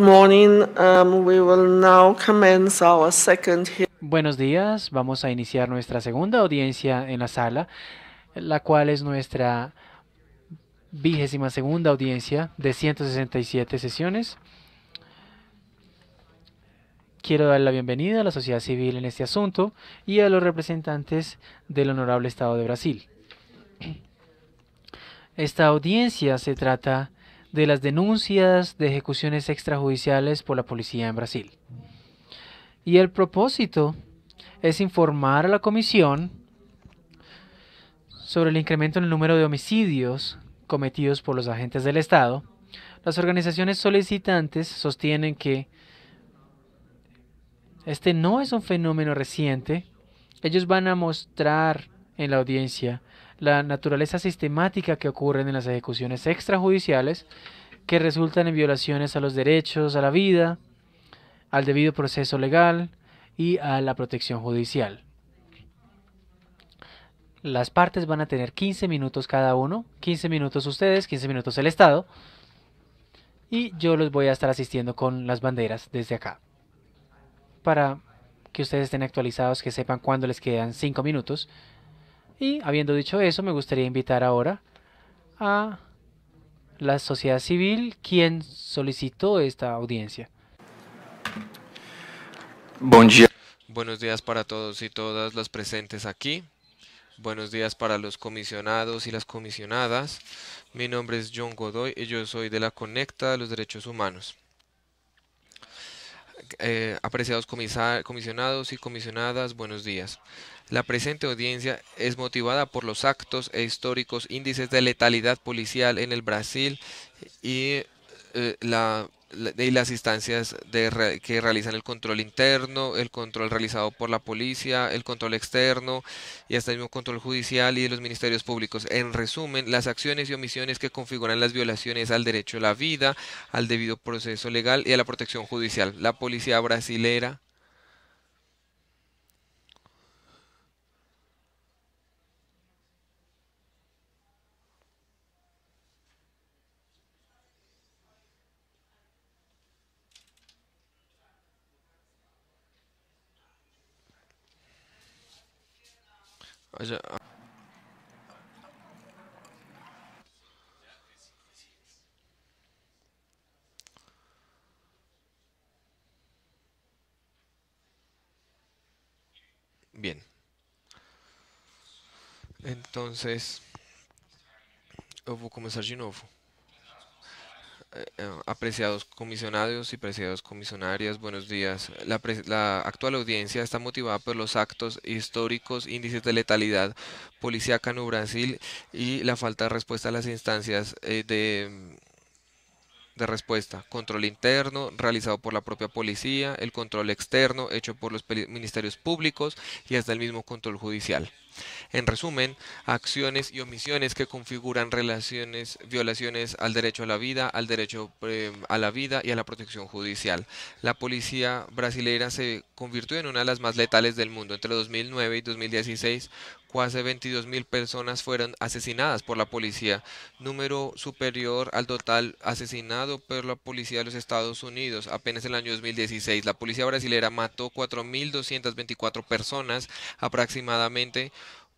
morning. Um, Buenos días. Vamos a iniciar nuestra segunda audiencia en la sala, la cual es nuestra vigésima segunda audiencia de 167 sesiones. Quiero dar la bienvenida a la sociedad civil en este asunto y a los representantes del Honorable Estado de Brasil. Esta audiencia se trata de las denuncias de ejecuciones extrajudiciales por la policía en Brasil. Y el propósito es informar a la comisión sobre el incremento en el número de homicidios cometidos por los agentes del Estado. Las organizaciones solicitantes sostienen que este no es un fenómeno reciente. Ellos van a mostrar en la audiencia la naturaleza sistemática que ocurren en las ejecuciones extrajudiciales que resultan en violaciones a los derechos a la vida, al debido proceso legal y a la protección judicial. Las partes van a tener 15 minutos cada uno, 15 minutos ustedes, 15 minutos el Estado, y yo los voy a estar asistiendo con las banderas desde acá, para que ustedes estén actualizados, que sepan cuándo les quedan 5 minutos y habiendo dicho eso, me gustaría invitar ahora a la sociedad civil quien solicitó esta audiencia. Buenos días para todos y todas las presentes aquí. Buenos días para los comisionados y las comisionadas. Mi nombre es John Godoy y yo soy de la Conecta de los Derechos Humanos. Eh, apreciados comisionados y comisionadas, buenos días. La presente audiencia es motivada por los actos e históricos índices de letalidad policial en el Brasil y, eh, la, las instancias que realizan el control interno, el control realizado por la policía, el control externo y hasta el mismo control judicial y de los ministerios públicos. En resumen, las acciones y omisiones que configuran las violaciones al derecho a la vida, al debido proceso legal y a la protección judicial. La policía brasilera Also. Eh, Bien. Entonces, eu vou começar de novo. Eh, eh, apreciados comisionados y preciados comisionarias, buenos días. La, actual audiencia está motivada por los actos históricos, índices de letalidad policíaca en Brasil y la falta de respuesta a las instancias eh, de de respuesta, control interno realizado por la propia policía, el control externo hecho por los ministerios públicos y hasta el mismo control judicial. En resumen, acciones y omisiones que configuran relaciones, violaciones al derecho a la vida, al derecho eh, a la vida y a la protección judicial. La policía brasileira se convirtió en una de las más letales del mundo. Entre 2009 y 2016, casi 22 mil personas fueron asesinadas por la policía, número superior al total asesinado por la policía de los Estados Unidos apenas en el año 2016. La policía brasilera mató 4.224 personas, aproximadamente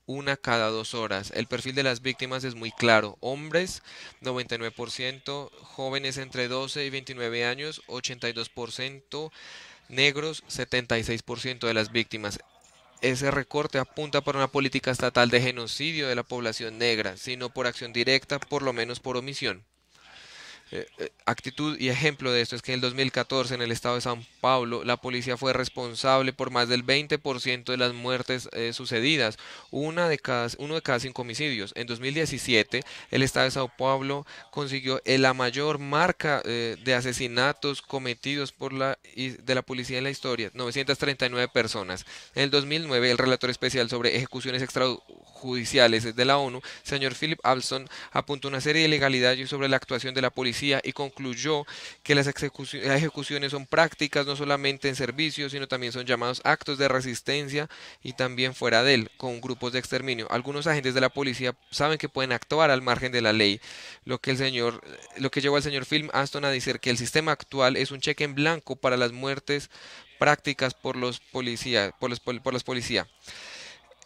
una cada dos horas. El perfil de las víctimas es muy claro. Hombres, 99%, jóvenes entre 12 y 29 años, 82%, negros, 76% de las víctimas. Ese recorte apunta para una política estatal de genocidio de la población negra, sino por acción directa, por lo menos por omisión. Eh, eh, actitud y ejemplo de esto es que en el 2014 en el estado de San Pablo la policía fue responsable por más del 20% de las muertes eh, sucedidas, una de cada, uno de cada cinco homicidios. En 2017 el estado de Sao Paulo consiguió la mayor marca de asesinatos cometidos por la, de la policía en la historia, 939 personas. En el 2009 el relator especial sobre ejecuciones extrajudiciales judiciales de la ONU, señor Philip Alston apuntó una serie de legalidades sobre la actuación de la policía y concluyó que las ejecuciones son prácticas no solamente en servicios sino también son llamados actos de resistencia y también fuera de él, con grupos de exterminio. Algunos agentes de la policía saben que pueden actuar al margen de la ley, lo que, el señor, lo que llevó al señor Philip Alston a decir que el sistema actual es un cheque en blanco para las muertes prácticas por los policías, por, los, por las policías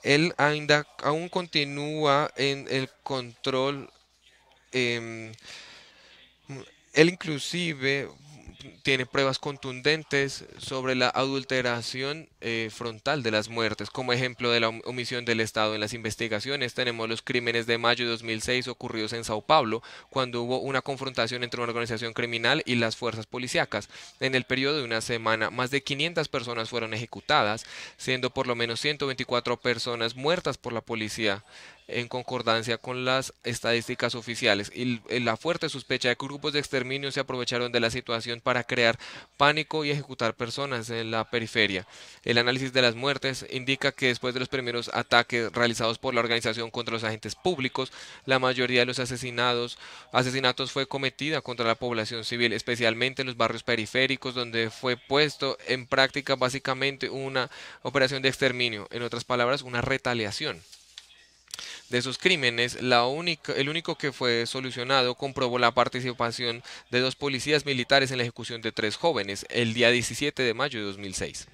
él ainda, aún continúa en el control. Em, él inclusive tiene pruebas contundentes sobre la adulteración eh, frontal de las muertes. Como ejemplo de la omisión del Estado en las investigaciones, tenemos los crímenes de mayo de 2006 ocurridos en Sao Paulo, cuando hubo una confrontación entre una organización criminal y las fuerzas policíacas. En el periodo de una semana, más de 500 personas fueron ejecutadas, siendo por lo menos 124 personas muertas por la policía en concordancia con las estadísticas oficiales. Y eh, la fuerte sospecha de que grupos de exterminio se aprovecharon de la situación para crear pánico y ejecutar personas en la periferia. El análisis de las muertes indica que después de los primeros ataques realizados por la organización contra los agentes públicos, la mayoría de los asesinados, asesinatos fue cometida contra la población civil, especialmente en los barrios periféricos donde fue puesto en práctica básicamente una operación de exterminio, en otras palabras, una retaliación de esos crímenes, la el único que fue solucionado comprobó la participación de dos policías militares en la ejecución de tres jóvenes el día 17 de mayo de 2006.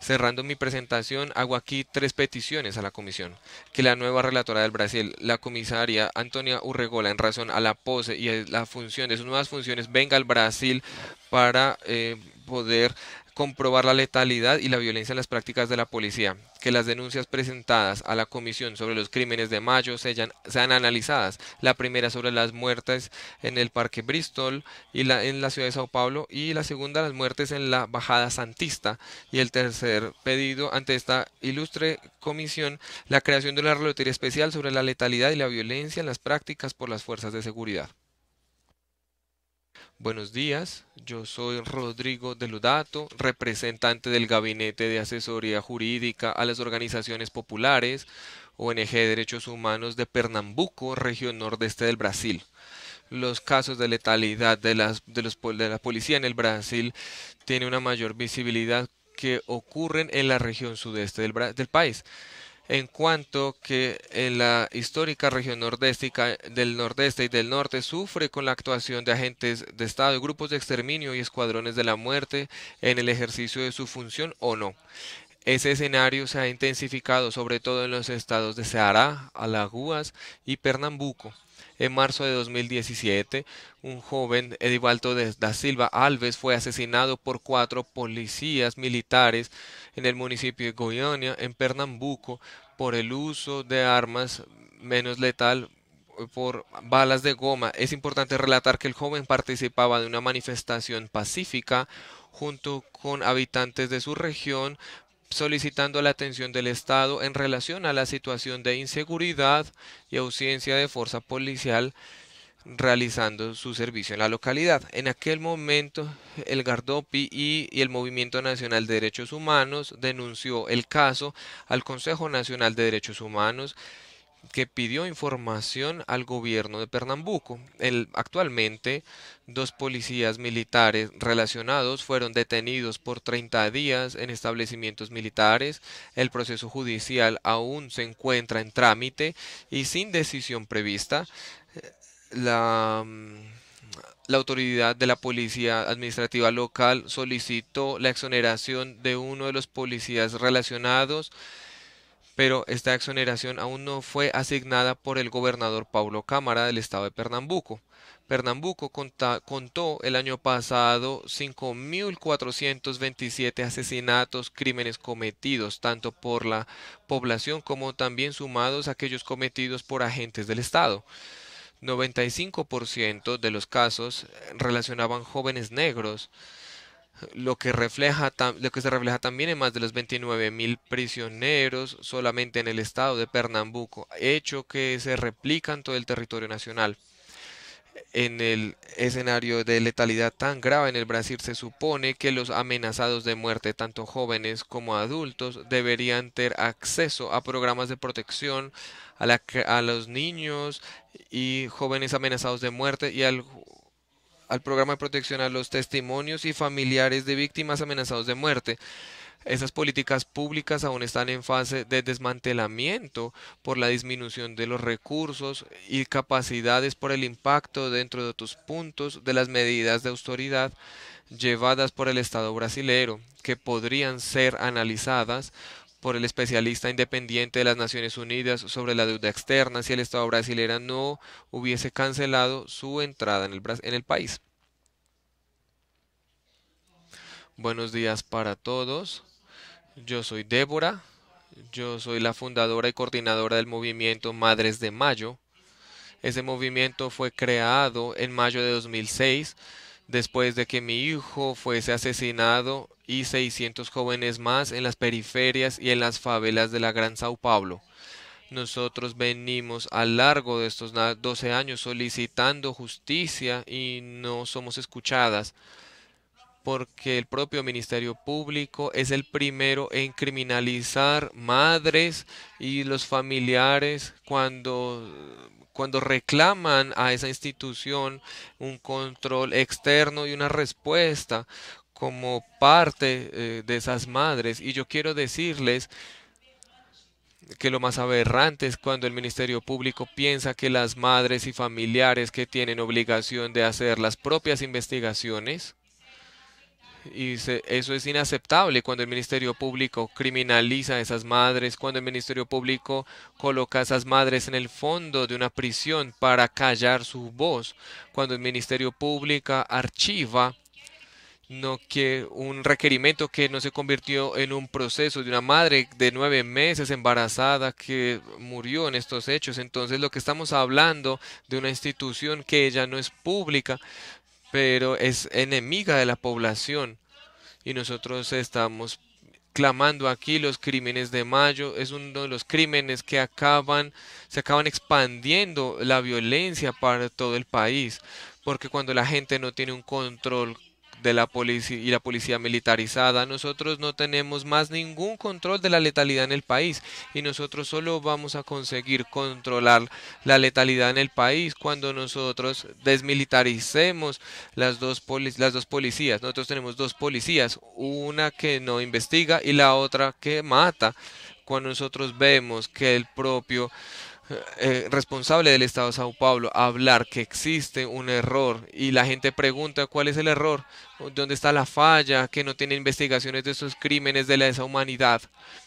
Cerrando mi presentación, hago aquí tres peticiones a la Comisión. Que la nueva relatora del Brasil, la comisaria Antonia Urregola, en razón a la pose y a la función de sus nuevas funciones, venga al Brasil para eh, poder comprobar la letalidad y la violencia en las prácticas de la policía, que las denuncias presentadas a la Comisión sobre los crímenes de mayo sean, sean analizadas, la primera sobre las muertes en el Parque Bristol y la, en la ciudad de Sao Paulo y la segunda las muertes en la Bajada Santista y el tercer pedido ante esta ilustre comisión la creación de una relotería especial sobre la letalidad y la violencia en las prácticas por las fuerzas de seguridad. Buenos días, yo soy Rodrigo Deludato, representante del Gabinete de Asesoría Jurídica a las Organizaciones Populares, ONG de Derechos Humanos de Pernambuco, región nordeste del Brasil. Los casos de letalidad de, de la policía en el Brasil tienen una mayor visibilidad que ocurren en la región sudeste del país en cuanto que en eh, la histórica región nordéstica, del nordeste y del norte sufre con la actuación de agentes de Estado, y grupos de exterminio y escuadrones de la muerte en el ejercicio de su función o no. Ese escenario se ha intensificado sobre todo en los estados de Ceará, Alagoas y Pernambuco. En marzo de 2017, un joven, Edivaldo da Silva Alves, fue asesinado por cuatro policías militares en el municipio de Goiânia, en Pernambuco, por el uso de armas menos letal eh, por balas de goma. Es importante relatar que el joven participaba de una manifestación pacífica junto con habitantes de su región solicitando la atención del Estado en relación a la situación de inseguridad y ausencia de fuerza policial realizando su servicio en la localidad. En aquel momento, el Gardopi y, el Movimiento Nacional de Derechos Humanos denunció el caso al Consejo Nacional de Derechos Humanos que pidió información al gobierno de Pernambuco. El, actualmente, dos policías militares relacionados fueron detenidos por 30 días en establecimientos militares. El proceso judicial aún se encuentra en trámite y sin decisión prevista. La, la autoridad de la Policía Administrativa Local solicitó la exoneración de uno de los policías relacionados pero esta exoneración aún no fue asignada por el gobernador Paulo Cámara del estado de Pernambuco. Pernambuco contó el año pasado 5.427 asesinatos, crímenes cometidos tanto por la población como también sumados aquellos cometidos por agentes del Estado. 95% de los casos relacionaban jóvenes negros, lo que, refleja lo que se refleja también en más de los 29 mil prisioneros solamente en el estado de Pernambuco, hecho que se replica en todo el territorio nacional. En el escenario de letalidad tan grave en el Brasil se supone que los amenazados de muerte, tanto jóvenes como adultos, deberían tener acceso a programas de protección a, la, a los niños y jóvenes amenazados de muerte y al al programa de protección a los testimonios y familiares de víctimas amenazados de muerte. Esas políticas públicas aún están en fase de desmantelamiento por la disminución de los recursos y capacidades por el impacto dentro de otros puntos de las medidas de autoridad llevadas por el Estado brasileño, que podrían ser analizadas por el especialista independiente de las Naciones Unidas sobre la deuda externa si el Estado brasileño no hubiese cancelado su entrada en el, en el país. Buenos días para todos. Yo soy Débora. Yo soy la fundadora y coordinadora del movimiento Madres de Mayo. Ese movimiento fue creado en mayo de 2006 después de que mi hijo fuese asesinado y 600 jóvenes más en las periferias y en las favelas de la Gran Sao Paulo. Nosotros venimos a largo de estos 12 años solicitando justicia y no somos escuchadas porque el propio Ministerio Público es el primero en criminalizar madres y los familiares cuando cuando reclaman a esa institución un control externo y una respuesta como parte eh, de esas madres. Y yo quiero decirles que lo más aberrante es cuando el Ministerio Público piensa que las madres y familiares que tienen obligación de hacer las propias investigaciones, y eso es inaceptable cuando el Ministerio Público criminaliza a esas madres, cuando el Ministerio Público coloca a esas madres en el fondo de una prisión para callar su voz, cuando el Ministerio Público archiva no que un requerimiento que no se convirtió en un proceso de una madre de nueve meses embarazada que murió en estos hechos. Entonces lo que estamos hablando de una institución que ella no es pública, pero es enemiga de la población. Y nosotros estamos clamando aquí los crímenes de mayo. Es uno de los crímenes que acaban, se acaban expandiendo la violencia para todo el país. Porque cuando la gente no tiene un control de la policía y la policía militarizada. Nosotros no tenemos más ningún control de la letalidad en el país y nosotros solo vamos a conseguir controlar la letalidad en el país cuando nosotros desmilitaricemos las dos, las dos policías. Nosotros tenemos dos policías, una que no investiga y la otra que mata. Cuando nosotros vemos que el propio eh, responsable del Estado de Sao Paulo hablar que existe un error y la gente pregunta cuál es el error, dónde está la falla, que no tiene investigaciones de esos crímenes de la deshumanidad.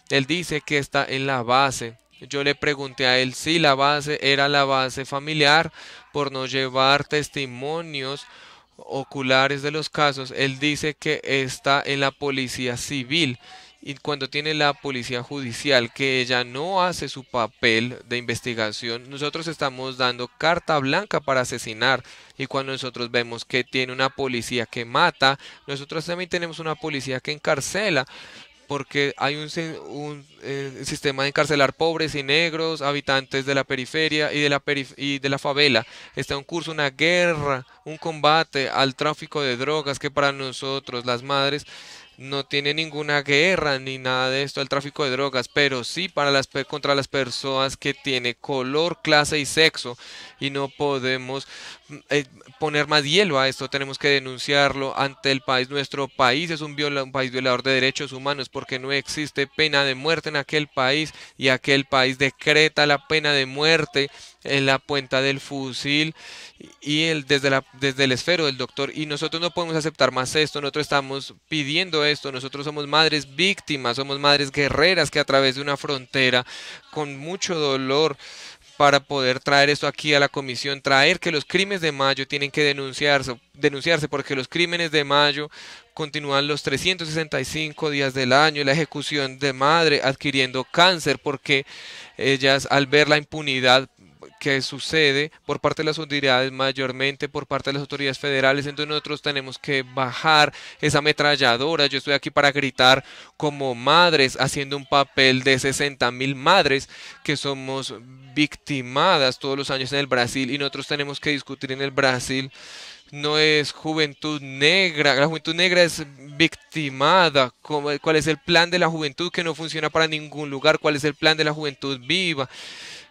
Él dice que está en la base. Yo le pregunté a él si la base era la base familiar por no llevar testimonios oculares de los casos. Él dice que está en la policía civil y cuando tiene la policía judicial que ella no hace su papel de investigación, nosotros estamos dando carta blanca para asesinar. Y cuando nosotros vemos que tiene una policía que mata, nosotros también tenemos una policía que encarcela. Porque hay un, un eh, sistema de encarcelar pobres y negros, habitantes de la periferia y de la, y de la favela. Está en curso una guerra, un combate al tráfico de drogas que para nosotros, las madres, no tiene ninguna guerra ni nada de esto el tráfico de drogas, pero sí para las, contra las personas que tiene color, clase y sexo. Y no podemos eh, poner más hielo a esto, tenemos que denunciarlo ante el país. Nuestro país es un, país violador de derechos humanos porque no existe pena de muerte en aquel país y aquel país decreta la pena de muerte en la puerta del fusil y el, desde, la, desde el esfero del doctor. Y nosotros no podemos aceptar más esto, nosotros estamos pidiendo esto, nosotros somos madres víctimas, somos madres guerreras que a través de una frontera con mucho dolor para poder traer esto aquí a la comisión, traer que los crímenes de mayo tienen que denunciarse, denunciarse porque los crímenes de mayo continúan los 365 días del año y la ejecución de madre adquiriendo cáncer porque ellas al ver la impunidad que sucede por parte de las autoridades, mayormente por parte de las autoridades federales. Entonces nosotros tenemos que bajar esa ametralladora. Yo estoy aquí para gritar como madres, haciendo un papel de 60 mil madres que somos victimadas todos los años en el Brasil y nosotros tenemos que discutir en el Brasil. No es juventud negra, la juventud negra es victimada, cuál es el plan de la juventud que no funciona para ningún lugar, cuál es el plan de la juventud viva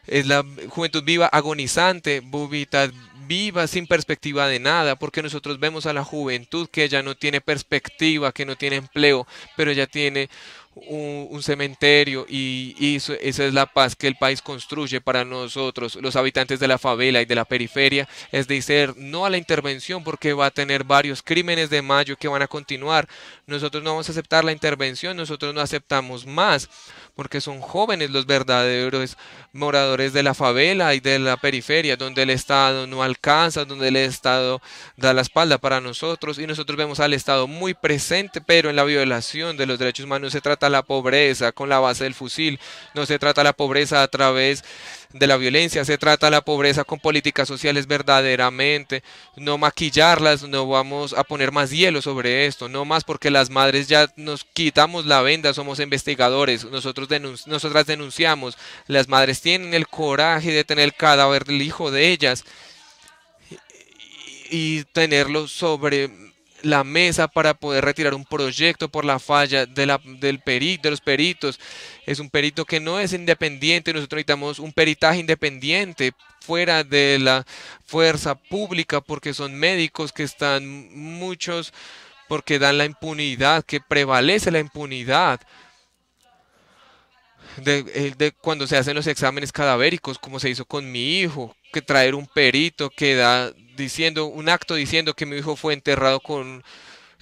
es la juventud viva agonizante, bobitas viva sin perspectiva de nada, porque nosotros vemos a la juventud que ya no tiene perspectiva, que no tiene empleo, pero ya tiene un, cementerio y, esa es la paz que el país construye para nosotros, los habitantes de la favela y de la periferia, es decir, no a la intervención porque va a tener varios crímenes de mayo que van a continuar. Nosotros no vamos a aceptar la intervención, nosotros no aceptamos más porque son jóvenes los verdaderos moradores de la favela y de la periferia, donde el Estado no alcanza, donde el Estado da la espalda para nosotros y nosotros vemos al Estado muy presente, pero en la violación de los derechos humanos se trata la pobreza con la base del fusil, no se trata la pobreza a través de la violencia, se trata la pobreza con políticas sociales verdaderamente, no maquillarlas, no vamos a poner más hielo sobre esto, no más porque las madres ya nos quitamos la venda, somos investigadores, nosotros nosotras denunciamos, las madres tienen el coraje de tener el cadáver del hijo de ellas y tenerlo sobre la mesa para poder retirar un proyecto por la falla de, del perito, de los peritos. Es un perito que no es independiente, nosotros necesitamos un peritaje independiente fuera de la fuerza pública porque son médicos que están muchos, porque dan la impunidad, que prevalece la impunidad. de, cuando se hacen los exámenes cadavéricos, como se hizo con mi hijo, que traer un perito que da diciendo, un acto diciendo que mi hijo fue enterrado con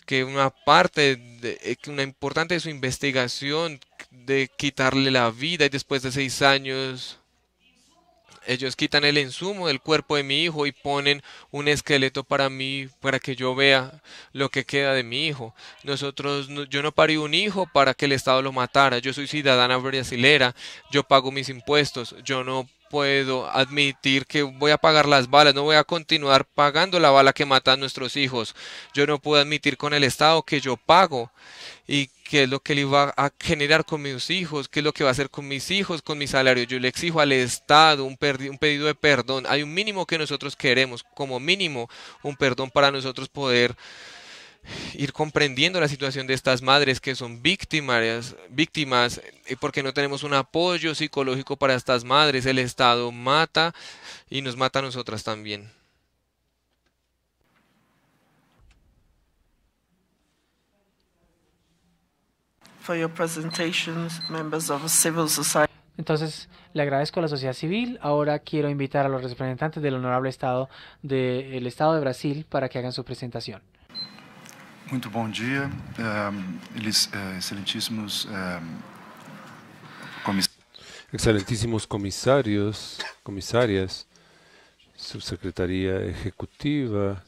que una parte, de, eh, una importante de su investigación de quitarle la vida y después de seis años ellos quitan el insumo del cuerpo de mi hijo y ponen un esqueleto para mí, para que yo vea lo que queda de mi hijo. Nosotros, yo no parí un hijo para que el Estado lo matara. Yo soy ciudadana brasilera, yo pago mis impuestos, yo no puedo admitir que voy a pagar las balas, no voy a continuar pagando la bala que mata a nuestros hijos. Yo no puedo admitir con el Estado que yo pago y qué es lo que le va a generar con mis hijos, qué es lo que va a hacer con mis hijos, con mi salario. Yo le exijo al Estado un, un pedido de perdón. Hay un mínimo que nosotros queremos, como mínimo un perdón para nosotros poder ir comprendiendo la situación de estas madres que son víctimas, víctimas porque no tenemos un apoyo psicológico para estas madres. El Estado mata y nos mata a nosotras también. Entonces, le agradezco a la sociedad civil. Ahora quiero invitar a los representantes del Honorable Estado del Estado de Brasil para que hagan su presentación. Muy bom dia, ehm, eh, excelentíssimos ehm, comissários. Excelentísimos comisarios, comisarias, subsecretaría ejecutiva,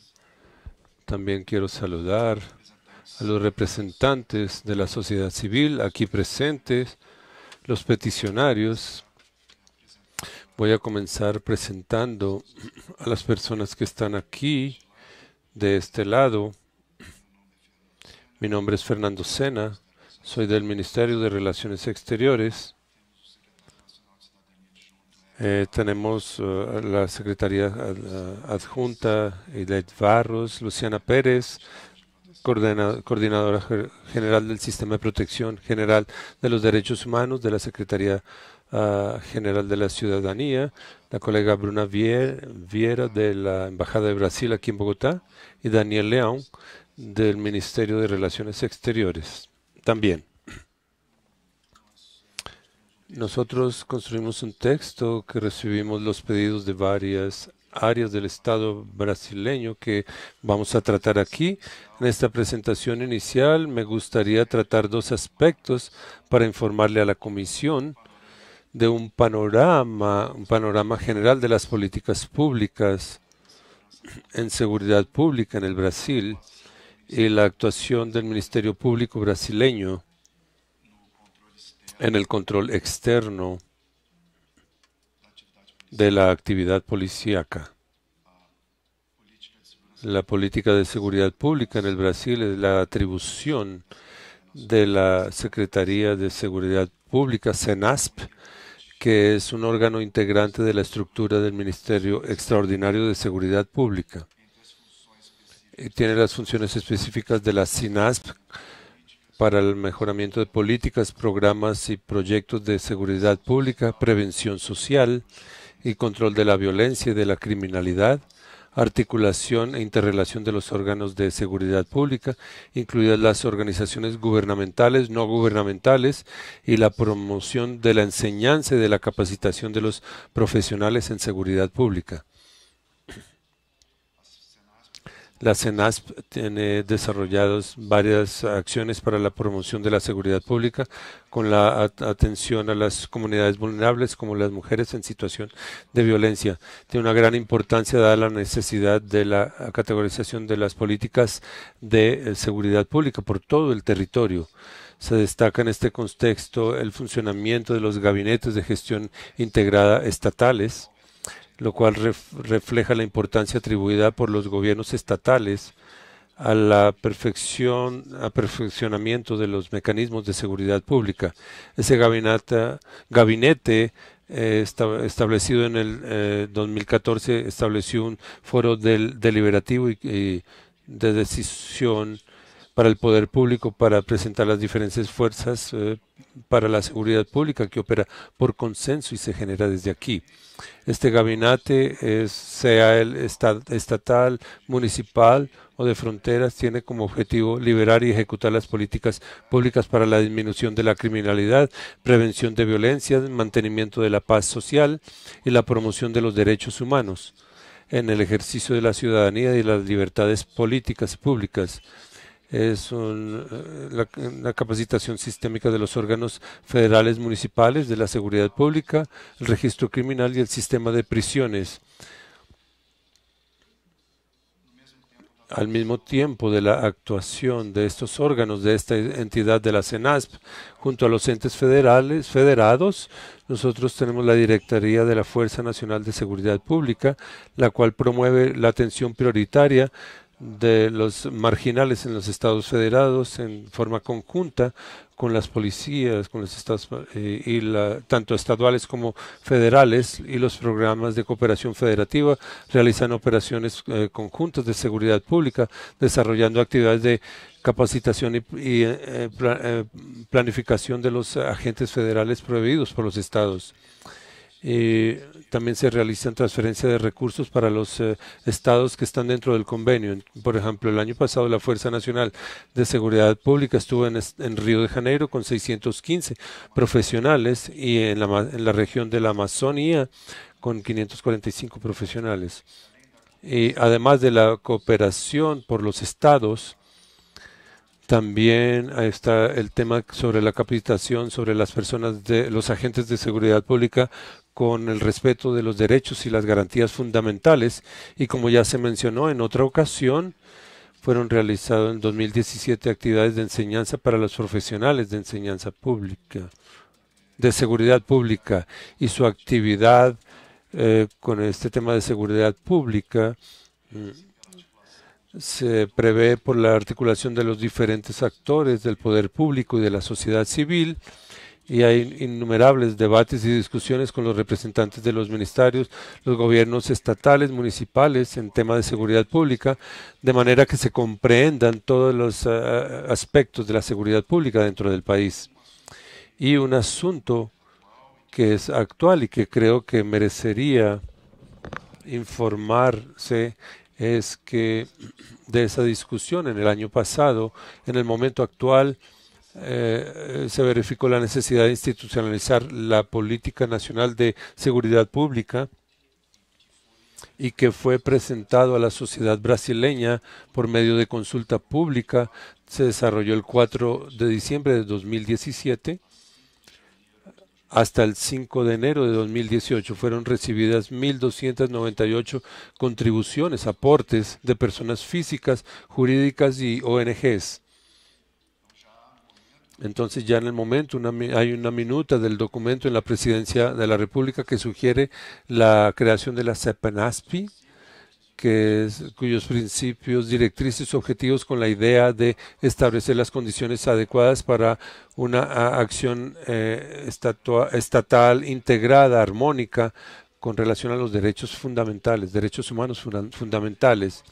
también quiero saludar a los representantes de la sociedad civil aquí presentes, los peticionarios. Voy a comenzar presentando a las personas que están aquí de este lado. Mi nombre es Fernando Sena, soy del Ministerio de Relaciones Exteriores. Eh, tenemos eh, la Secretaría Adjunta, Ilet Barros, Luciana Pérez, Coordinadora General del Sistema de Protección General de los Derechos Humanos de la Secretaría ah, General de la Ciudadanía, la colega Bruna Viera de la Embajada de Brasil aquí en Bogotá y Daniel León del Ministerio de Relaciones Exteriores también. Nosotros construimos un texto que recibimos los pedidos de varias áreas del Estado brasileño que vamos a tratar aquí. En esta presentación inicial me gustaría tratar dos aspectos para informarle a la Comisión de un panorama, un panorama general de las políticas públicas en seguridad pública en el Brasil y la actuación del Ministerio Público brasileño en el control externo de la actividad policíaca. La política de seguridad pública en el Brasil es la atribución de la Secretaría de Seguridad Pública, SENASP, que es un órgano integrante de la estructura del Ministerio Extraordinario de Seguridad Pública. Eh, tiene las funciones específicas de la SINASP para el mejoramiento de políticas, programas y proyectos de seguridad pública, prevención social y control de la violencia y de la criminalidad, articulación e interrelación de los órganos de seguridad pública, incluidas las organizaciones gubernamentales, no gubernamentales, y la promoción de la enseñanza y de la capacitación de los profesionales en seguridad pública. La CENASP tiene desarrolladas varias acciones para la promoción de la seguridad pública con la atención a las comunidades vulnerables como las mujeres en situación de violencia. Tiene una gran importancia dada la necesidad de la categorización de las políticas de eh, seguridad pública por todo el territorio. Se destaca en este contexto el funcionamiento de los gabinetes de gestión integrada estatales, lo cual refleja la importancia atribuida por los gobiernos estatales a la perfección, a perfeccionamiento de los mecanismos de seguridad pública. Ese gabinete, eh, establecido en el 2014 eh, estableció un foro deliberativo y de decisión para el poder público, para presentar las diferentes fuerzas eh, para la seguridad pública que opera por consenso y se genera desde aquí. Este gabinete, sea el estatal, municipal o de fronteras, tiene como objetivo liberar y ejecutar las políticas públicas para la disminución de la criminalidad, prevención de violencia, mantenimiento de la paz social y la promoción de los derechos humanos en el ejercicio de la ciudadanía y las libertades políticas públicas es eh, la, capacitación sistémica de los órganos federales municipales de la seguridad pública, el registro criminal y el sistema de prisiones. Al mismo tiempo de la actuación de estos órganos, de esta entidad de la CENASP, junto a los entes federales, federados, nosotros tenemos la Directoría de la Fuerza Nacional de Seguridad Pública, la cual promueve la atención prioritaria de los marginales en los estados federados en forma conjunta con las policías, con los estados eh, y tanto estaduales como federales y los programas de cooperación federativa realizan operaciones eh, conjuntas de seguridad pública, desarrollando actividades de capacitación y, eh, planificación de los agentes federales prohibidos por los estados también se realizan transferencias de recursos para los eh, estados que están dentro del convenio. Por ejemplo, el año pasado la Fuerza Nacional de Seguridad Pública estuvo en, en Río de Janeiro con 615 profesionales y en la, en la región de la Amazonía con 545 profesionales. Y además de la cooperación por los estados, también está el tema sobre la capacitación sobre las personas de los agentes de seguridad pública con el respeto de los derechos y las garantías fundamentales y como ya se mencionó en otra ocasión, fueron realizadas en 2017 actividades de enseñanza para los profesionales de enseñanza pública, de seguridad pública y su actividad eh, con este tema de seguridad pública mm, se prevé por la articulación de los diferentes actores del poder público y de la sociedad civil y hay innumerables debates y discusiones con los representantes de los ministerios, los gobiernos estatales, municipales en temas de seguridad pública, de manera que se comprendan todos los eh, aspectos de la seguridad pública dentro del país. Y un asunto que es actual y que creo que merecería informarse es que de esa discusión en el año pasado, en el momento actual, eh, se verificó la necesidad de institucionalizar la política nacional de seguridad pública y que fue presentado a la sociedad brasileña por medio de consulta pública. Se desarrolló el 4 de diciembre de 2017 hasta el 5 de enero de 2018 fueron recibidas 1.298 contribuciones, aportes de personas físicas, jurídicas y ONGs. Entonces ya en el momento hay una minuta del documento en la Presidencia de la República que sugiere la creación de la CEPENASPI, que es, cuyos principios, directrices, objetivos con la idea de establecer las condiciones adecuadas para una acción eh, estatal integrada, armónica, con relación a los derechos fundamentales, derechos humanos fundamentales.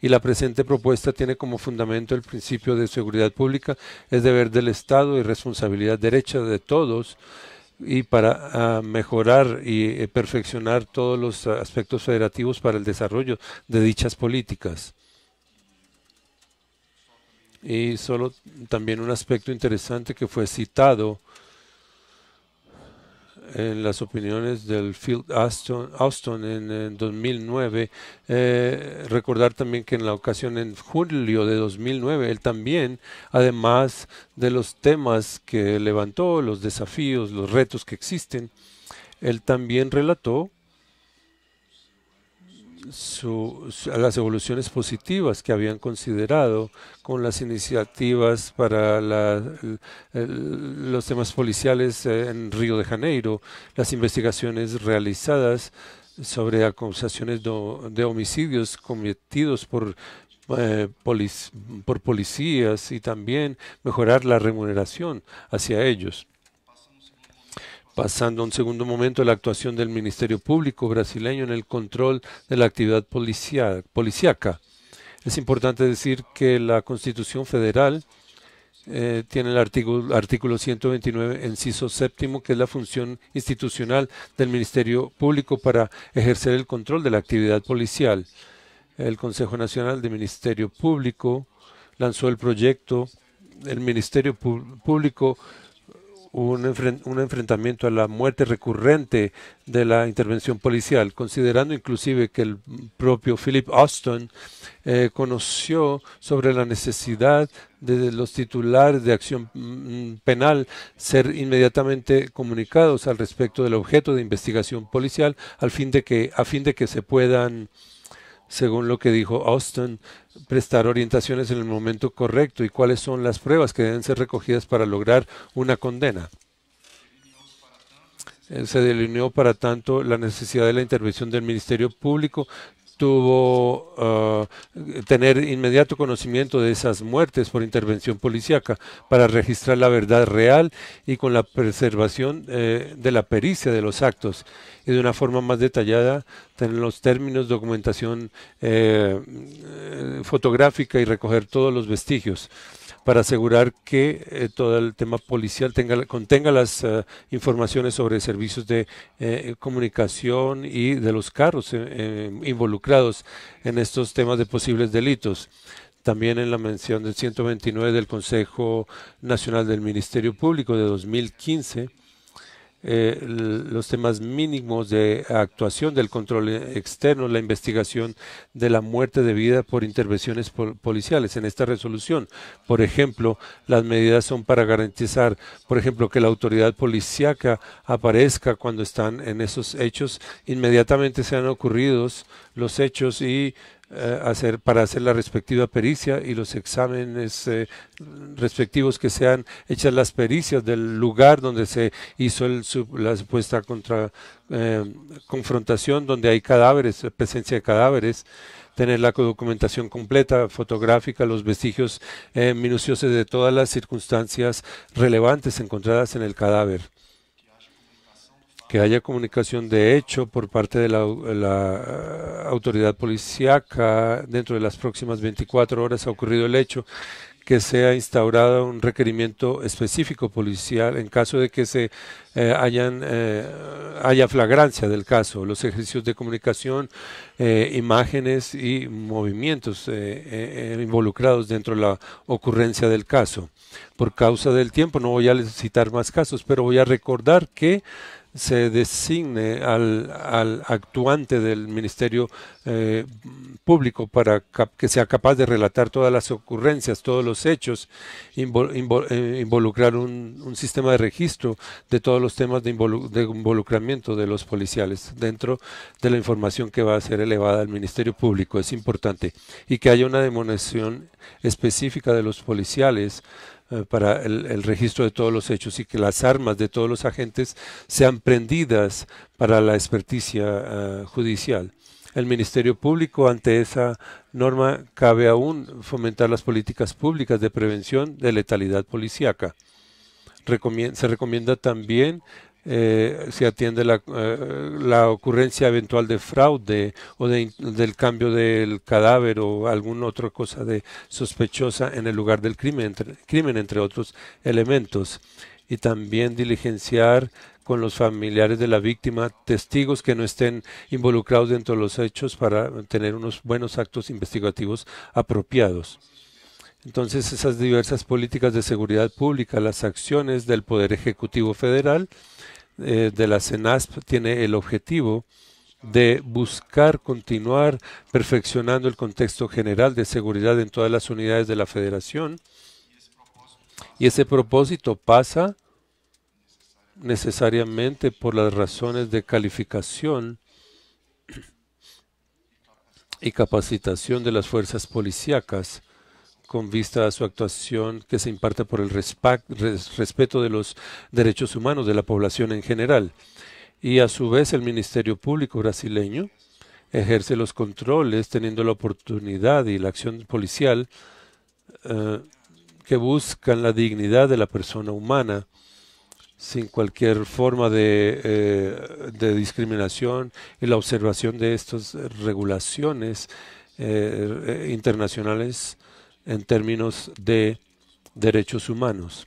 Y la presente propuesta tiene como fundamento el principio de seguridad pública, es deber del Estado y responsabilidad derecha de todos y para ah, mejorar y eh, perfeccionar todos los aspectos federativos para el desarrollo de dichas políticas. Y solo también un aspecto interesante que fue citado en las opiniones del Field Austin, en, 2009. Eh, recordar también que en la ocasión en julio de 2009, él también, además de los temas que levantó, los desafíos, los retos que existen, él también relató a las evoluciones positivas que habían considerado con las iniciativas para los temas policiales eh, en Río de Janeiro, las investigaciones realizadas sobre acusaciones de homicidios cometidos eh, por policías y también mejorar la remuneración hacia ellos. Pasando a un segundo momento, la actuación del Ministerio Público brasileño en el control de la actividad policiaca. Es importante decir que la Constitución Federal eh, tiene el artículo, artículo 129, inciso séptimo, que es la función institucional del Ministerio Público para ejercer el control de la actividad policial. El Consejo Nacional de Ministerio Público lanzó el proyecto el Ministerio Público un, un, enfrentamiento a la muerte recurrente de la intervención policial, considerando inclusive que el propio Philip Austin eh, conoció sobre la necesidad de los titulares de acción mm, penal ser inmediatamente comunicados al respecto del objeto de investigación policial al fin de que, a fin de que se puedan según lo que dijo Austin, prestar orientaciones en el momento correcto y cuáles son las pruebas que deben ser recogidas para lograr una condena. Eh, se delineó para tanto la necesidad de la intervención del Ministerio Público, tuvo eh, tener inmediato conocimiento de esas muertes por intervención policíaca para registrar la verdad real y con la preservación eh, de la pericia de los actos y de una forma más detallada tener los términos, documentación eh, fotográfica y recoger todos los vestigios para asegurar que eh, todo el tema policial contenga las eh, informaciones sobre servicios de eh, comunicación y de los carros involucrados en estos temas de posibles delitos. También en la mención del 129 del Consejo Nacional del Ministerio Público de 2015 eh, los temas mínimos de actuación del control externo, la investigación de la muerte debida por intervenciones policiales en esta resolución. Por ejemplo, las medidas son para garantizar, por ejemplo, que la autoridad policíaca aparezca cuando están en esos hechos, inmediatamente sean ocurridos los hechos y eh, hacer, para hacer la respectiva pericia y los exámenes eh, respectivos que sean hechas las pericias del lugar donde se hizo la supuesta contra, eh, confrontación, donde hay cadáveres, presencia de cadáveres tener la documentación completa, fotográfica, los vestigios minuciosos de todas las circunstancias relevantes encontradas en el cadáver que haya comunicación de hecho por parte de la, eh, autoridad policíaca dentro de las próximas 24 horas ha ocurrido el hecho que sea instaurado un requerimiento específico policial en caso de que se eh, hayan, eh, haya flagrancia del caso, los ejercicios de comunicación, imágenes y movimientos involucrados dentro de la ocurrencia del caso. Por causa del tiempo no voy a citar más casos, pero voy a recordar que se designe al, al actuante del Ministerio eh, Público para que sea capaz de relatar todas las ocurrencias, todos los hechos, eh, involucrar un, un, sistema de registro de todos los temas de, involucramiento de los policiales dentro de la información que va a ser elevada al Ministerio Público. Es importante. Y que haya una demonación específica de los policiales eh, para el, registro de todos los hechos y que las armas de todos los agentes sean prendidas para la experticia eh, judicial. El Ministerio Público, ante esa norma, cabe aún fomentar las políticas públicas de prevención de letalidad policíaca. se recomienda también eh, se atiende eh, la, ocurrencia eventual de fraude o de, del cambio del cadáver o alguna otra cosa de sospechosa en el lugar del crimen crimen, entre otros elementos. Y también diligenciar con los familiares de la víctima, testigos que no estén involucrados dentro de los hechos para tener unos buenos actos investigativos apropiados. Entonces, esas diversas políticas de seguridad pública, las acciones del Poder Ejecutivo Federal, eh, de la CENASP, tiene el objetivo de buscar continuar perfeccionando el contexto general de seguridad en todas las unidades de la Federación. Y ese propósito pasa necesariamente por las razones de calificación y capacitación de las fuerzas policíacas con vista a su actuación que se imparte por el respeto de los derechos humanos de la población en general. Y a su vez el Ministerio Público brasileño ejerce los controles teniendo la oportunidad y la acción policial eh, que buscan la dignidad de la persona humana sin cualquier forma de, eh, discriminación y la observación de estas regulaciones eh, internacionales en términos de derechos humanos.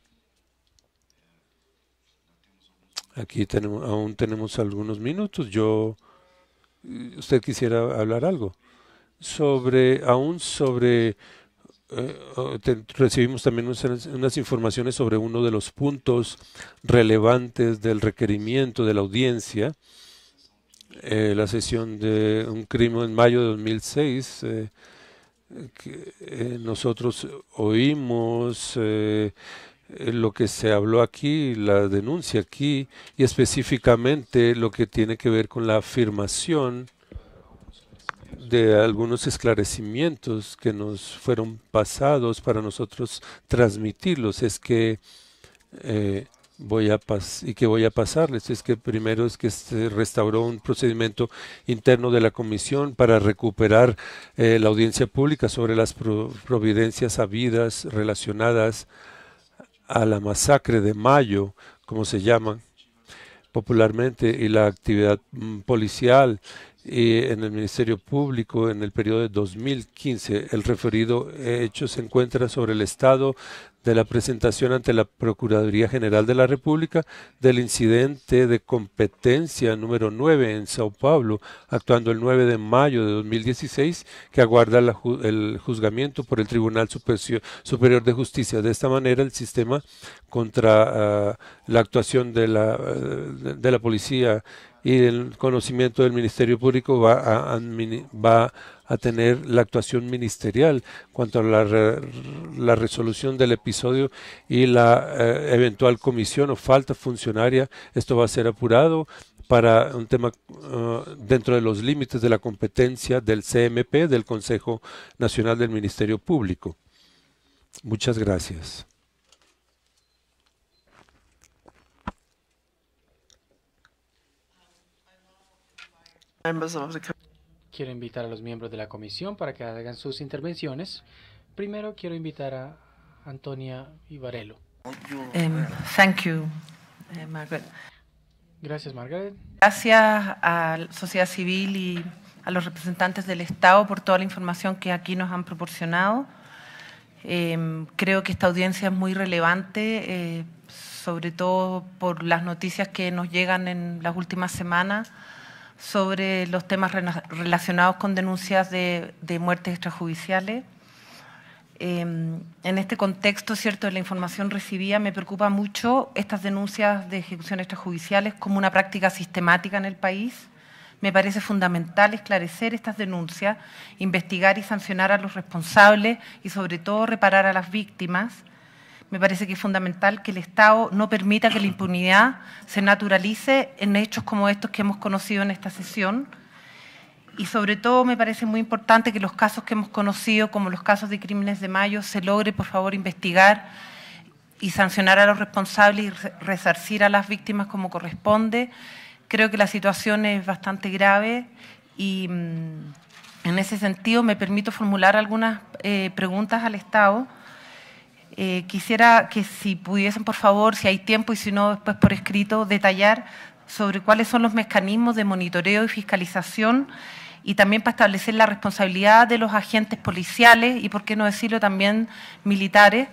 Aquí tenemos, aún tenemos algunos minutos. Yo, eh, usted quisiera hablar algo sobre, aún sobre, eh, recibimos también unas, informaciones sobre uno de los puntos relevantes del requerimiento de la audiencia. Eh, la sesión de un crimen en mayo de 2006 que eh, nosotros oímos eh, eh, lo que se habló aquí, la denuncia aquí, y específicamente lo que tiene que ver con la afirmación de algunos esclarecimientos que nos fueron pasados para nosotros transmitirlos. Es que voy a y que voy a pasarles es que primero es que se restauró un procedimiento interno de la comisión para recuperar eh, la audiencia pública sobre las providencias habidas relacionadas a la masacre de mayo, como se llama popularmente, y la actividad mm, policial y en el Ministerio Público en el periodo de 2015. El referido hecho se encuentra sobre el estado de la presentación ante la Procuraduría General de la República del incidente de competencia número 9 en Sao Paulo, actuando el 9 de mayo de 2016, que aguarda el juzgamiento por el Tribunal Superior de Justicia. De esta manera, el sistema contra ah, la actuación de la, eh, de la policía y el conocimiento del Ministerio Público va a, tener la actuación ministerial cuanto a la, resolución del episodio y la eh, eventual comisión o falta funcionaria. Esto va a ser apurado para un tema uh, dentro de los límites de la competencia del CMP, del Consejo Nacional del Ministerio Público. Muchas gracias. Quiero invitar a los miembros de la comisión para que hagan sus intervenciones. Primero quiero invitar a Antonia Ibarelo. Em, thank you, eh, Margaret. Gracias, Margaret. Gracias a la sociedad civil y a los representantes del Estado por toda la información que aquí nos han proporcionado. Em, creo que esta audiencia es muy relevante, eh, sobre todo por las noticias que nos llegan en las últimas semanas sobre los temas relacionados con denuncias de, muertes extrajudiciales. Em, en este contexto, cierto, de la información recibida, me preocupa mucho estas denuncias de ejecuciones extrajudiciales como una práctica sistemática en el país. Me parece fundamental esclarecer estas denuncias, investigar y sancionar a los responsables y, sobre todo, reparar a las víctimas me parece que es fundamental que el Estado no permita que la impunidad se naturalice en hechos como estos que hemos conocido en esta sesión. Y sobre todo me parece muy importante que los casos que hemos conocido, como los casos de crímenes de mayo, se logre por favor investigar y sancionar a los responsables y resarcir a las víctimas como corresponde. Creo que la situación es bastante grave y mm, en ese sentido me permito formular algunas eh, preguntas al Estado. Eh, quisiera que si pudiesen, por favor, si hay tiempo y si no, después por escrito, detallar sobre cuáles son los mecanismos de monitoreo y fiscalización y también para establecer la responsabilidad de los agentes policiales y, por qué no decirlo, también militares,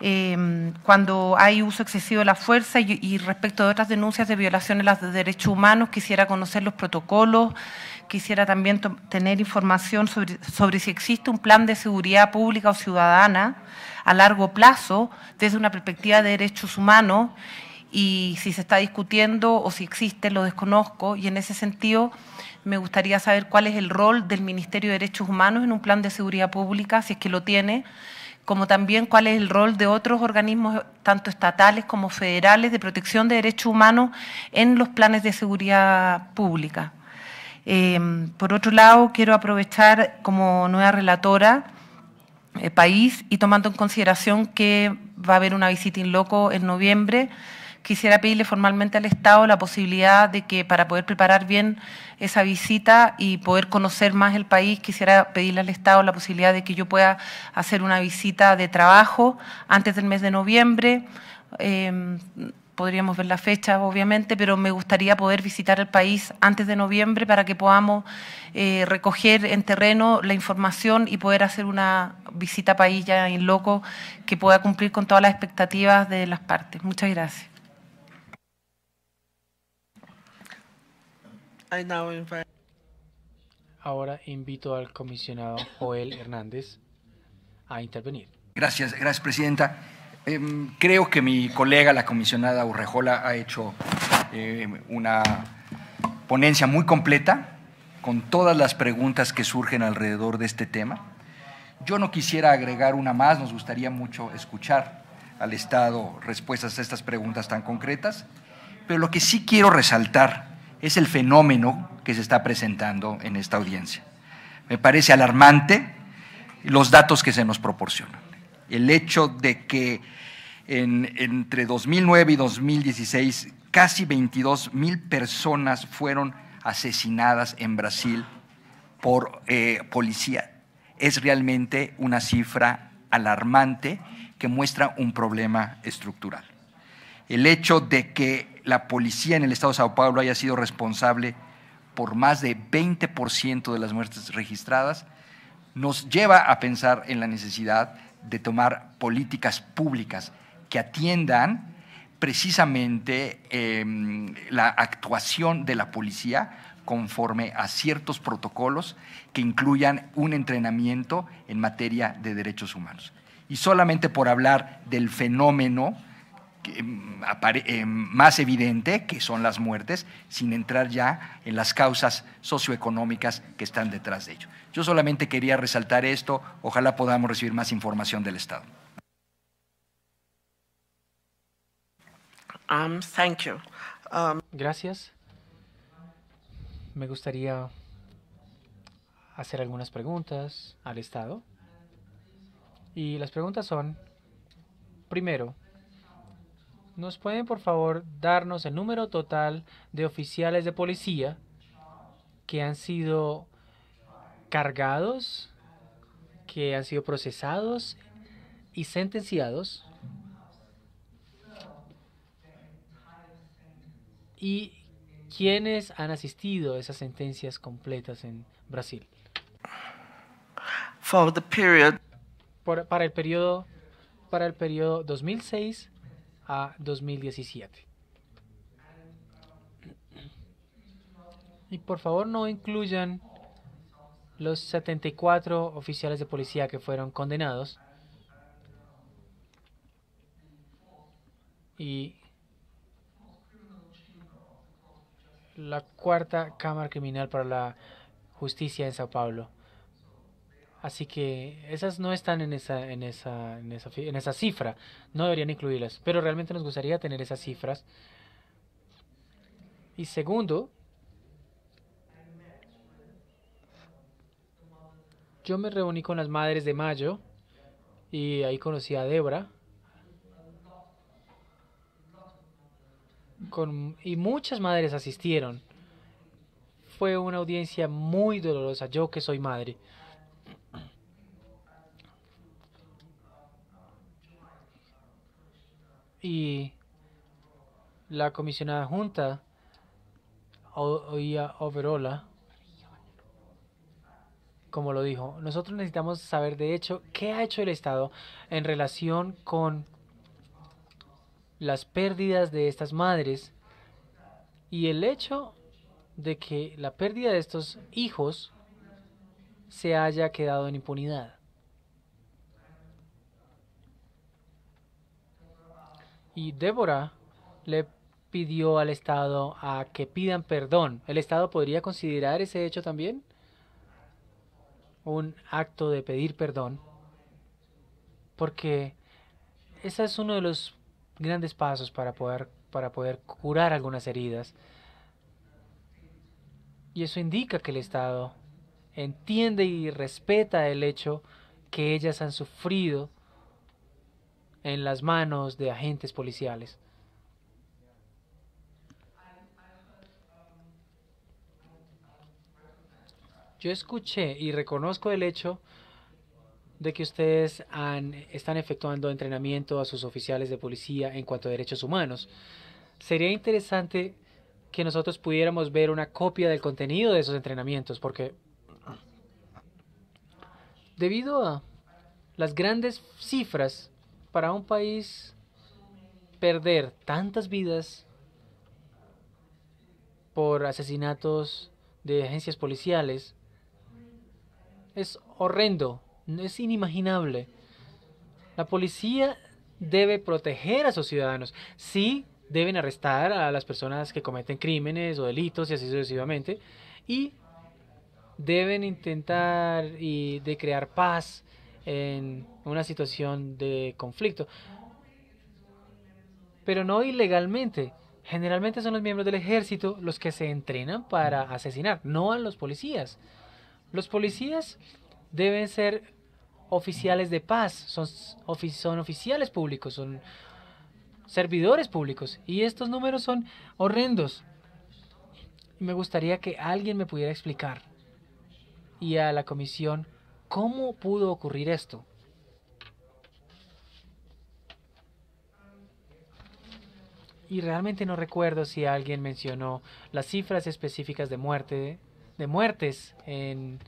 em, cuando hay uso excesivo de la fuerza y, respecto de otras denuncias de violaciones de los derechos humanos, quisiera conocer los protocolos quisiera también tener información sobre, si existe un plan de seguridad pública o ciudadana a largo plazo desde una perspectiva de derechos humanos y si se está discutiendo o si existe, lo desconozco. Y en ese sentido, me gustaría saber cuál es el rol del Ministerio de Derechos Humanos en un plan de seguridad pública, si es que lo tiene, como también cuál es el rol de otros organismos, tanto estatales como federales, de protección de derechos humanos en los planes de seguridad pública. Em, por otro lado, quiero aprovechar como nueva relatora el eh, país y tomando en consideración que va a haber una visita in loco en noviembre, quisiera pedirle formalmente al Estado la posibilidad de que para poder preparar bien esa visita y poder conocer más el país, quisiera pedirle al Estado la posibilidad de que yo pueda hacer una visita de trabajo antes del mes de noviembre. Em, podríamos ver la fecha, obviamente, pero me gustaría poder visitar el país antes de noviembre para que podamos eh, recoger en terreno la información y poder hacer una visita país ya en loco que pueda cumplir con todas las expectativas de las partes. Muchas gracias. Ahora invito al comisionado Joel Hernández a intervenir. Gracias, gracias, Presidenta. Em, creo que mi colega, la comisionada Urrejola, ha hecho eh, una ponencia muy completa con todas las preguntas que surgen alrededor de este tema. Yo no quisiera agregar una más, nos gustaría mucho escuchar al Estado respuestas a estas preguntas tan concretas, pero lo que sí quiero resaltar es el fenómeno que se está presentando en esta audiencia. Me parece alarmante los datos que se nos proporcionan el hecho de que entre 2009 y 2016 casi 22 mil personas fueron asesinadas en Brasil por eh, policía. Es realmente una cifra alarmante que muestra un problema estructural. El hecho de que la policía en el Estado de Sao Paulo haya sido responsable por más de 20% de las muertes registradas nos lleva a pensar en la necesidad de tomar políticas públicas que atiendan precisamente em, la actuación de la policía conforme a ciertos protocolos que incluyan un entrenamiento en materia de derechos humanos. Y solamente por hablar del fenómeno Em, em, más evidente, que son las muertes, sin entrar ya en las causas socioeconómicas que están detrás de ello. Yo solamente quería resaltar esto, ojalá podamos recibir más información del Estado. Um, um, Gracias. Me gustaría hacer algunas preguntas al Estado. Y las preguntas son, primero, ¿Nos pueden, por favor, darnos el número total de oficiales de policía que han sido cargados, que han sido procesados y sentenciados? ¿Y quiénes han asistido a esas sentencias completas en Brasil? For the period. para el periodo para el periodo 2006 a 2017. Y por favor no incluyan los 74 oficiales de policía que fueron condenados. Y la cuarta Cámara Criminal para la Justicia en Sao Paulo. Así que esas no están en esa, en esa, en esa, en esa cifra. No deberían incluirlas. Pero realmente nos gustaría tener esas cifras. Y segundo, yo me reuní con las madres de mayo y ahí conocí a Debra. Con, y muchas madres asistieron. Fue una audiencia muy dolorosa, yo que soy madre. y la comisionada junta oía Overola como lo dijo, nosotros necesitamos saber de hecho qué ha hecho el Estado en relación con las pérdidas de estas madres y el hecho de que la pérdida de estos hijos se haya quedado en impunidad. y Débora le pidió al Estado a que pidan perdón. ¿El Estado podría considerar ese hecho también? Un acto de pedir perdón. Porque ese es uno de los grandes pasos para poder, para poder curar algunas heridas. Y eso indica que el Estado entiende y respeta el hecho que ellas han sufrido en las manos de agentes policiales. Yo escuché y reconozco el hecho de que ustedes están efectuando entrenamiento a sus oficiales de policía en cuanto a derechos humanos. Sería interesante que nosotros pudiéramos ver una copia del contenido de esos entrenamientos, porque debido a las grandes cifras para un país perder tantas vidas por asesinatos de agencias policiales es horrendo, es inimaginable. La policía debe proteger a sus ciudadanos. Sí, deben arrestar a las personas que cometen crímenes o delitos y así sucesivamente. Y deben intentar y de crear paz en una situación de conflicto. Pero no ilegalmente. Generalmente son los miembros del ejército los que se entrenan para asesinar, no a los policías. Los policías deben ser oficiales de paz, son, son oficiales públicos, son servidores públicos. Y estos números son horrendos. Me gustaría que alguien me pudiera explicar. Y a la comisión ¿Cómo pudo ocurrir esto? Y realmente no recuerdo si alguien mencionó las cifras específicas de muerte, de muertes en,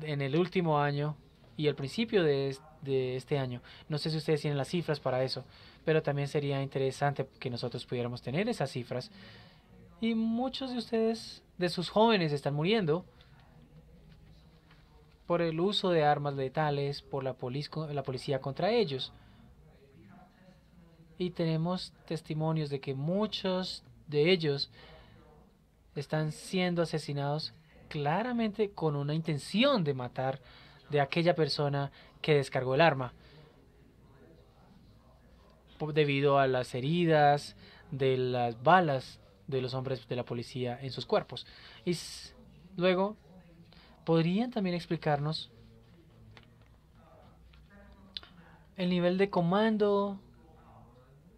en el último año y el principio de, de este año. No sé si ustedes tienen las cifras para eso, pero también sería interesante que nosotros pudiéramos tener esas cifras. Y muchos de ustedes, de sus jóvenes, están muriendo por el uso de armas letales por la, policía contra ellos. Y tenemos testimonios de que muchos de ellos están siendo asesinados claramente con una intención de matar de aquella persona que descargó el arma. Debido a las heridas de las balas de los hombres de la policía en sus cuerpos. Y luego ¿Podrían también explicarnos el nivel de comando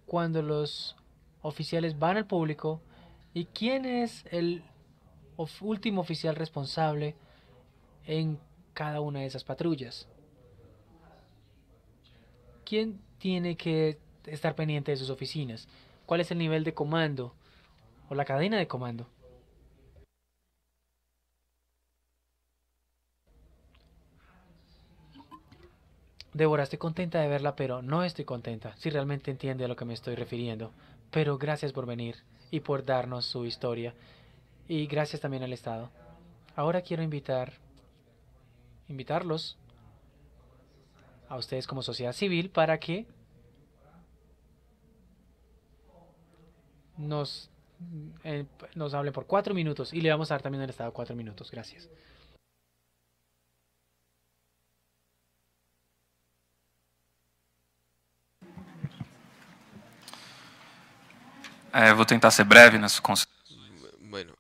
cuando los oficiales van al público y quién es el último oficial responsable en cada una de esas patrullas? ¿Quién tiene que estar pendiente de sus oficinas? ¿Cuál es el nivel de comando o la cadena de comando? Débora, estoy contenta de verla, pero no estoy contenta, si realmente entiende a lo que me estoy refiriendo. Pero gracias por venir y por darnos su historia. Y gracias también al Estado. Ahora quiero invitar invitarlos a ustedes como sociedad civil para que nos, eh, nos hablen por cuatro minutos y le vamos a dar también al Estado cuatro minutos. Gracias. voy a intentar ser breve Bueno,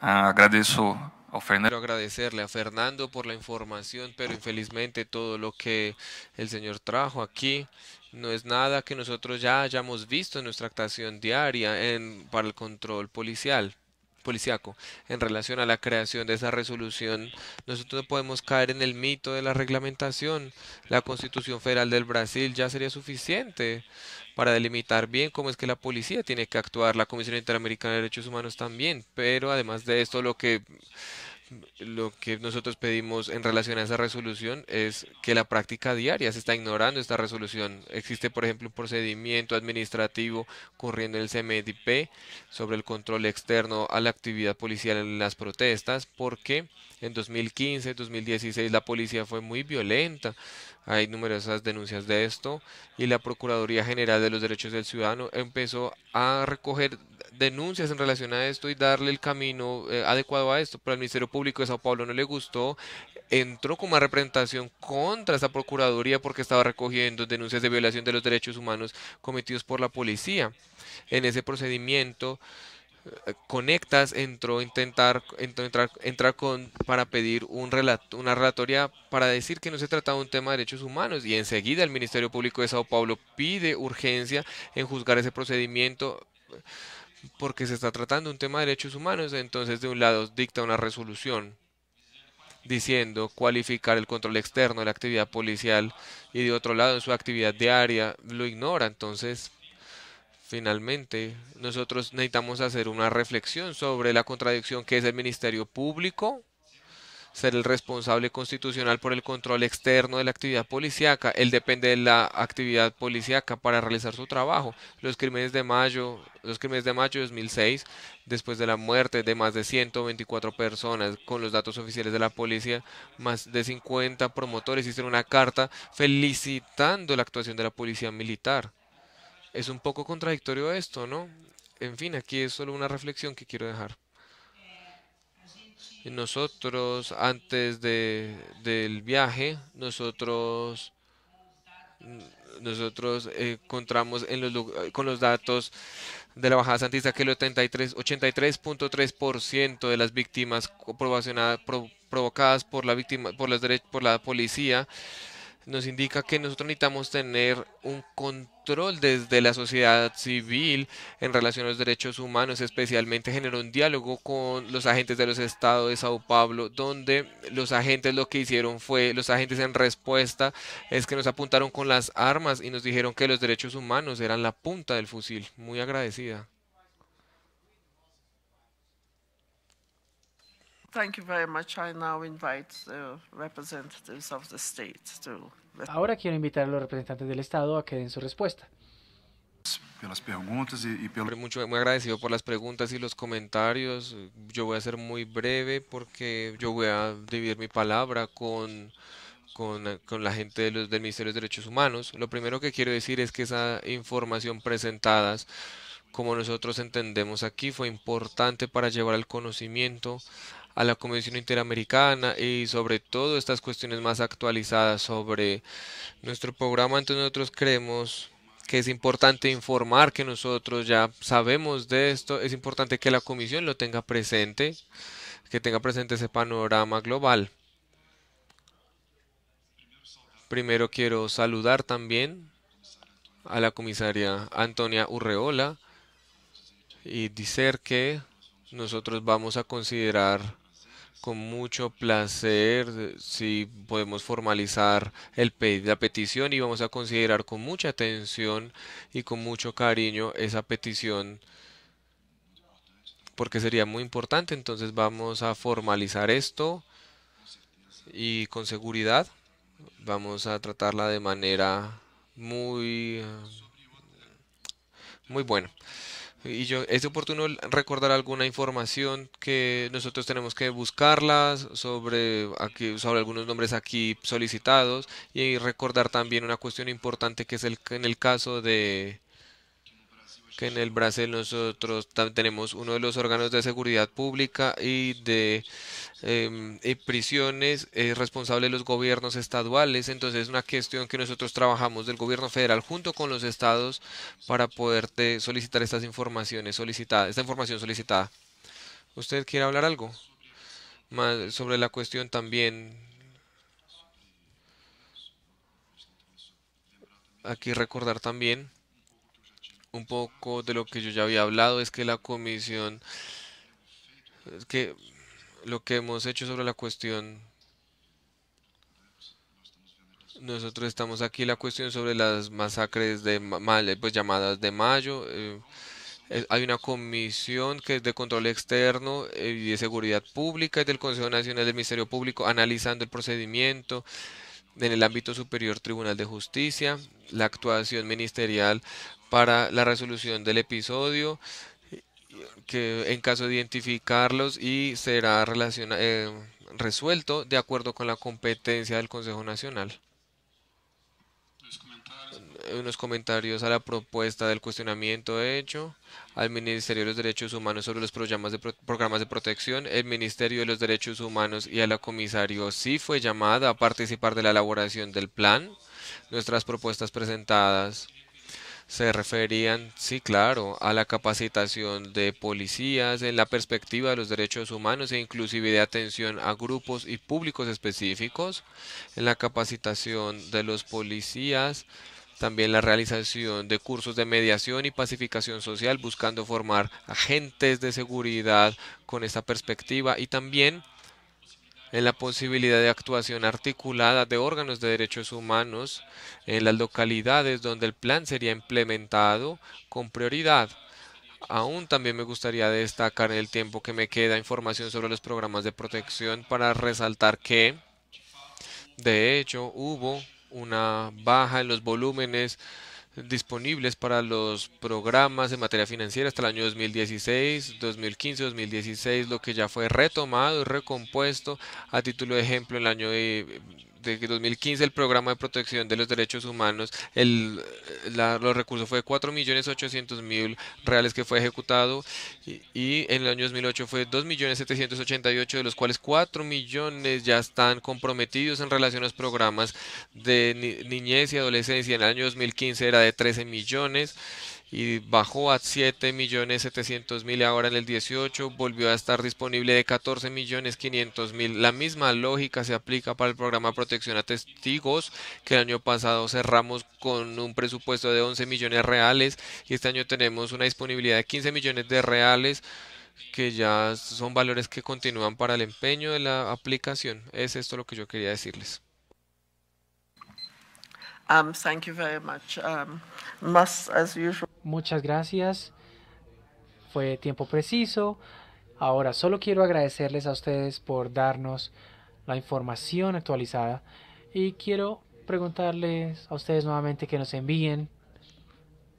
agradezco eh, ah, Fernando. Quiero agradecerle a Fernando por la información, pero infelizmente todo lo que el señor trajo aquí no es nada que nosotros ya hayamos visto en nuestra actuación diaria en, para el control policial policiaco. En relación a la creación de esa resolución, nosotros no podemos caer en el mito de la reglamentación. La Constitución Federal del Brasil ya sería suficiente para delimitar bien cómo es que la policía tiene que actuar, la Comisión Interamericana de Derechos Humanos también, pero además de esto lo que lo que nosotros pedimos en relación a esa resolución es que la práctica diaria se está ignorando esta resolución. Existe, por ejemplo, un procedimiento administrativo corriendo en el CMDP sobre el control externo a la actividad policial en las protestas, porque en 2015, 2016 la policía fue muy violenta. Hay numerosas denuncias de esto y la Procuraduría General de los Derechos del Ciudadano empezó a recoger denuncias en relación a esto y darle el camino eh, adecuado a esto, pero el Ministerio Público de Sao Paulo no le gustó, entró con una representación contra esta Procuraduría porque estaba recogiendo denuncias de violación de los derechos humanos cometidos por la policía. En ese procedimiento, eh, Conectas entró a intentar entrar, entrar con, para pedir un relato, una relatoria para decir que no se trataba de un tema de derechos humanos y enseguida el Ministerio Público de Sao Paulo pide urgencia en juzgar ese procedimiento porque se está tratando un tema de derechos humanos, entonces de un lado dicta una resolución diciendo cualificar el control externo de la actividad policial y de otro lado en su actividad diaria lo ignora. Entonces, finalmente, nosotros necesitamos hacer una reflexión sobre la contradicción que es el Ministerio Público ser el responsable constitucional por el control externo de la actividad policíaca. Él depende de la actividad policíaca para realizar su trabajo. Los crímenes de mayo, los crímenes de mayo de 2006, después de la muerte de más de 124 personas, con los datos oficiales de la policía, más de 50 promotores hicieron una carta felicitando la actuación de la policía militar. Es un poco contradictorio esto, ¿no? En fin, aquí es solo una reflexión que quiero dejar. Nosotros, antes de, del viaje, nosotros nosotros eh, encontramos en con los datos de la bajada santista que el 83.3% de las víctimas provocadas por la víctima por las por la policía nos indica que nosotros necesitamos tener un control desde la sociedad civil en relación a los derechos humanos, especialmente generó un diálogo con los agentes de los estados de Sao Paulo, donde los agentes lo que hicieron fue, los agentes en respuesta es que nos apuntaron con las armas y nos dijeron que los derechos humanos eran la punta del fusil. Muy agradecida. Ahora quiero invitar a los representantes del Estado a que den su respuesta. Mucho, muy agradecido por las preguntas y los comentarios. Yo voy a ser muy breve porque yo voy a dividir mi palabra con, con, la gente de los, del Ministerio de Derechos Humanos. Lo primero que quiero decir es que esa información presentada, como nosotros entendemos aquí, fue importante para llevar al conocimiento a la Comisión Interamericana y sobre todo estas cuestiones más actualizadas sobre nuestro programa. Entonces nosotros creemos que es importante informar que nosotros ya sabemos de esto, es importante que la Comisión lo tenga presente, que tenga presente ese panorama global. Primero quiero saludar también a la comisaria Antonia Urreola y decir que nosotros vamos a considerar con mucho placer eh, si podemos formalizar la petición y vamos a considerar con mucha atención y con mucho cariño esa petición porque sería muy importante. Entonces vamos a formalizar esto y con seguridad vamos a tratarla de manera muy, muy buena. Y yo, es oportuno recordar alguna información que nosotros tenemos que buscarla sobre, aquí, sobre algunos nombres aquí solicitados y recordar también una cuestión importante que es el, en el caso de que en el Brasil nosotros tenemos uno de los órganos de seguridad pública y de em, prisiones es responsable de los gobiernos estaduales, entonces es una cuestión que nosotros trabajamos del gobierno federal junto con los estados para poder solicitar estas informaciones solicitadas, esta información solicitada. ¿Usted quiere hablar algo más sobre la cuestión también? Aquí recordar también un poco de lo que yo ya había hablado, es que la comisión, que lo que hemos hecho sobre la cuestión, nosotros estamos aquí, la cuestión sobre las masacres de pues, llamadas de mayo. Eh, hay una comisión que es de control externo eh, y de seguridad pública y del Consejo Nacional del Ministerio Público analizando el procedimiento en el ámbito superior Tribunal de Justicia, la actuación ministerial para la resolución del episodio que en caso de identificarlos y será eh, resuelto de acuerdo con la competencia del Consejo Nacional. Unos comentarios a la propuesta del cuestionamiento hecho al Ministerio de los Derechos Humanos sobre los programas de, programas de protección. El Ministerio de los Derechos Humanos y a la comisario sí fue llamada a participar de la elaboración del plan. Nuestras propuestas presentadas se referían, sí, claro, a la capacitación de policías en la perspectiva de los derechos humanos e inclusive de atención a grupos y públicos específicos, en la capacitación de los policías, también la realización de cursos de mediación y pacificación social buscando formar agentes de seguridad con esta perspectiva y también en la posibilidad de actuación articulada de órganos de derechos humanos en las localidades donde el plan sería implementado con prioridad. Aún también me gustaría destacar en el tiempo que me queda información sobre los programas de protección para resaltar que, de hecho, hubo una baja en los volúmenes disponibles para los programas en materia financiera hasta el año 2016, 2015, 2016, lo que ya fue retomado y recompuesto a título de ejemplo en el año de de 2015 el programa de protección de los derechos humanos, el, los recursos fue 4.800.000 reales que fue ejecutado y, en el año 2008 fue 2.788.000, de los cuales 4 millones ya están comprometidos en relación a los programas de niñez y adolescencia. En el año 2015 era de 13 millones y bajó a 7.700.000 millones mil ahora en el 18 volvió a estar disponible de 14.500.000. millones mil la misma lógica se aplica para el programa protección a testigos que el año pasado cerramos con un presupuesto de 11 millones reales y este año tenemos una disponibilidad de 15 millones de reales que ya son valores que continúan para el empeño de la aplicación es esto lo que yo quería decirles Um, much. Um, Muchas gracias. Fue tiempo preciso. Ahora solo quiero agradecerles a ustedes por darnos la información actualizada y quiero preguntarles a ustedes nuevamente que nos envíen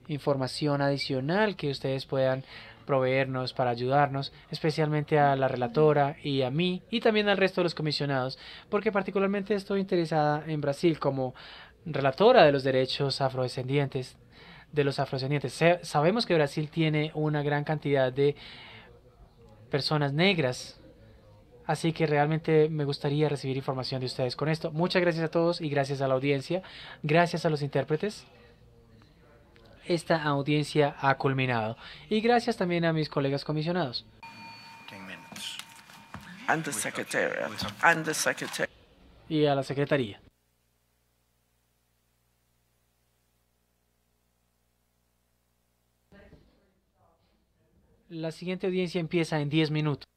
información adicional que ustedes puedan proveernos para ayudarnos, especialmente a la relatora y a mí y también al resto de los comisionados, porque particularmente estoy interesada en Brasil como relatora de los derechos afrodescendientes, de los afrodescendientes. sabemos que Brasil tiene una gran cantidad de personas negras, así que realmente me gustaría recibir información de ustedes con esto. Muchas gracias a todos y gracias a la audiencia, gracias a los intérpretes. Esta audiencia ha culminado. Y gracias también a mis colegas comisionados. Y a la secretaría. La siguiente audiencia empieza en 10 minutos.